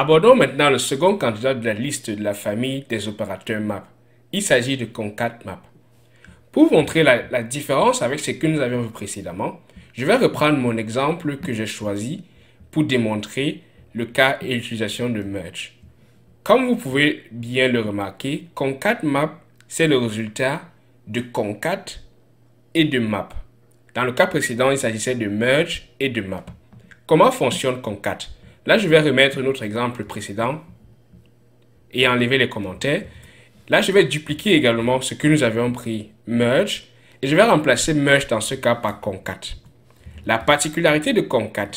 Abordons maintenant le second candidat de la liste de la famille des opérateurs map. Il s'agit de Concat Map. Pour montrer la, différence avec ce que nous avions vu précédemment, je vais reprendre mon exemple que j'ai choisi pour démontrer le cas et l'utilisation de merge. Comme vous pouvez bien le remarquer, Concat Map, c'est le résultat de Concat et de Map. Dans le cas précédent, il s'agissait de merge et de map. Comment fonctionne Concat Là, je vais remettre notre exemple précédent et enlever les commentaires. Là, je vais dupliquer également ce que nous avions pris merge et je vais remplacer merge dans ce cas par concat. La particularité de concat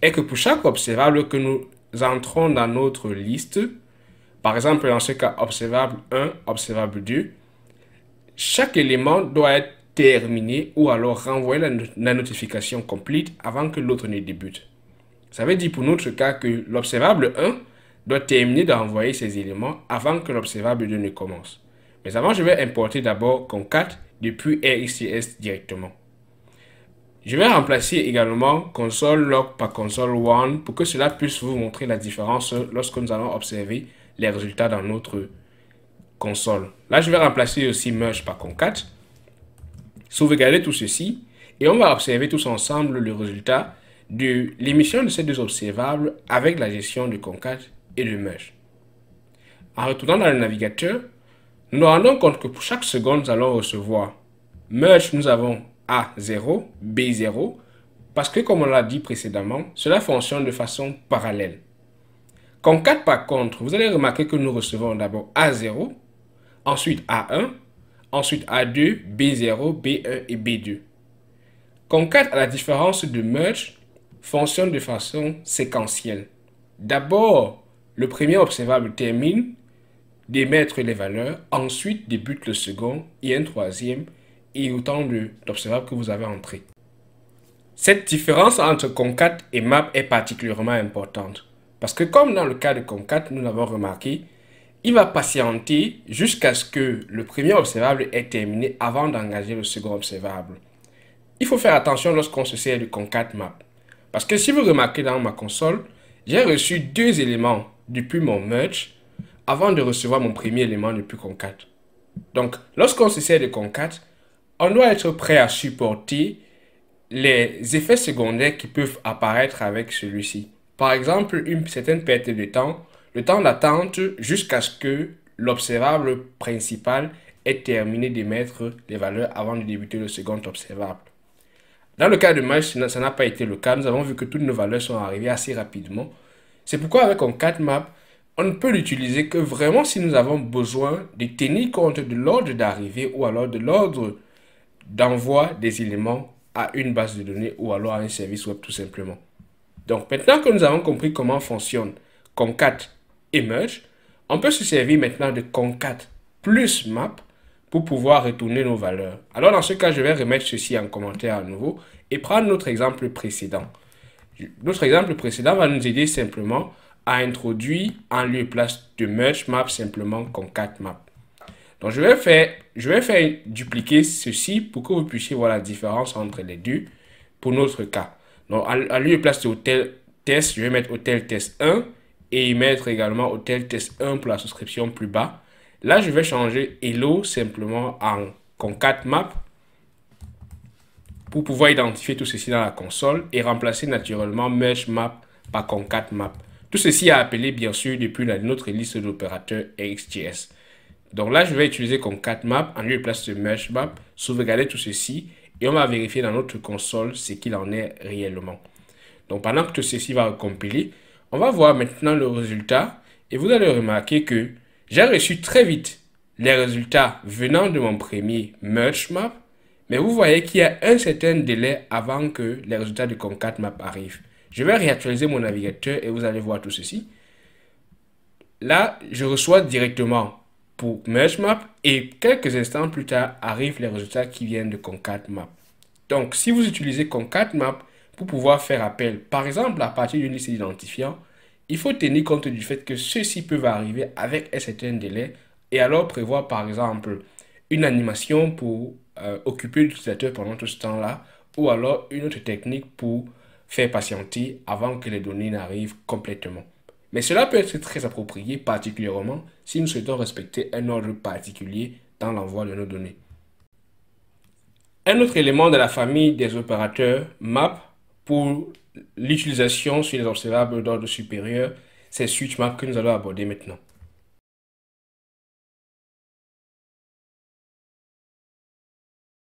est que pour chaque observable que nous entrons dans notre liste, par exemple dans ce cas observable 1, observable 2, chaque élément doit être terminé ou alors renvoyer la, notification complète avant que l'autre ne débute. Ça veut dire pour notre cas que l'observable 1 doit terminer d'envoyer ses éléments avant que l'observable 2 ne commence. Mais avant, je vais importer d'abord concat depuis RxJS directement. Je vais remplacer également console.log par console pour que cela puisse vous montrer la différence lorsque nous allons observer les résultats dans notre console. Là, je vais remplacer aussi merge par concat. Sauvegardez tout ceci et on va observer tous ensemble le résultat de l'émission de ces deux observables avec la gestion de Concat et de Merge. En retournant dans le navigateur, nous nous rendons compte que pour chaque seconde, nous allons recevoir Merge, nous avons A0, B0, parce que comme on l'a dit précédemment, cela fonctionne de façon parallèle. Concat par contre, vous allez remarquer que nous recevons d'abord A0, ensuite A1, ensuite A2, B0, B1 et B2. Concat, à la différence de merge, fonctionne de façon séquentielle. D'abord, le premier observable termine d'émettre les valeurs, ensuite débute le second et un troisième et autant d'observables que vous avez entrés. Cette différence entre concat et map est particulièrement importante parce que comme dans le cas de concat, nous l'avons remarqué, il va patienter jusqu'à ce que le premier observable ait terminé avant d'engager le second observable. Il faut faire attention lorsqu'on se sert de concat map parce que si vous remarquez dans ma console, j'ai reçu deux éléments depuis mon merge avant de recevoir mon premier élément depuis Concat. Donc, lorsqu'on sert de Concat, on doit être prêt à supporter les effets secondaires qui peuvent apparaître avec celui-ci. Par exemple, une certaine perte de temps, le temps d'attente jusqu'à ce que l'observable principal ait terminé d'émettre les valeurs avant de débuter le second observable. Dans le cas de match, ça n'a pas été le cas. Nous avons vu que toutes nos valeurs sont arrivées assez rapidement. C'est pourquoi avec concatMap, on ne peut l'utiliser que vraiment si nous avons besoin de tenir compte de l'ordre d'arrivée ou alors de l'ordre d'envoi des éléments à une base de données ou alors à un service web tout simplement. Donc maintenant que nous avons compris comment fonctionne Concat et Merge, on peut se servir maintenant de Concat plus Map pour pouvoir retourner nos valeurs. Alors dans ce cas, je vais remettre ceci en commentaire à nouveau et prendre notre exemple précédent. Notre exemple précédent va nous aider simplement à introduire en lieu place de merge map simplement map. Donc je vais faire, je vais faire dupliquer ceci pour que vous puissiez voir la différence entre les deux pour notre cas. Donc en lieu place de hôtel test, je vais mettre hôtel test 1 et y mettre également hôtel test 1 pour la souscription plus bas Là, je vais changer Hello simplement en concatMap pour pouvoir identifier tout ceci dans la console et remplacer naturellement Mesh par concatMap. Tout ceci est appelé bien sûr depuis notre liste d'opérateurs XJS. Donc là, je vais utiliser concatMap en lieu de place de Map, sauvegarder tout ceci et on va vérifier dans notre console ce qu'il en est réellement. Donc pendant que tout ceci va compiler, on va voir maintenant le résultat et vous allez remarquer que j'ai reçu très vite les résultats venant de mon premier merge map, mais vous voyez qu'il y a un certain délai avant que les résultats de ConcatMap arrivent. Je vais réactualiser mon navigateur et vous allez voir tout ceci. Là, je reçois directement pour Merge et quelques instants plus tard arrivent les résultats qui viennent de ConcatMap. Donc, si vous utilisez ConcatMap, Map pour pouvoir faire appel, par exemple à partir d'une liste d'identifiants, il faut tenir compte du fait que ceci peut arriver avec un certain délai et alors prévoir par exemple une animation pour euh, occuper l'utilisateur pendant tout ce temps-là ou alors une autre technique pour faire patienter avant que les données n'arrivent complètement. Mais cela peut être très approprié particulièrement si nous souhaitons respecter un ordre particulier dans l'envoi de nos données. Un autre élément de la famille des opérateurs MAP pour l'utilisation sur les observables d'ordre supérieur. C'est SwitchMap que nous allons aborder maintenant.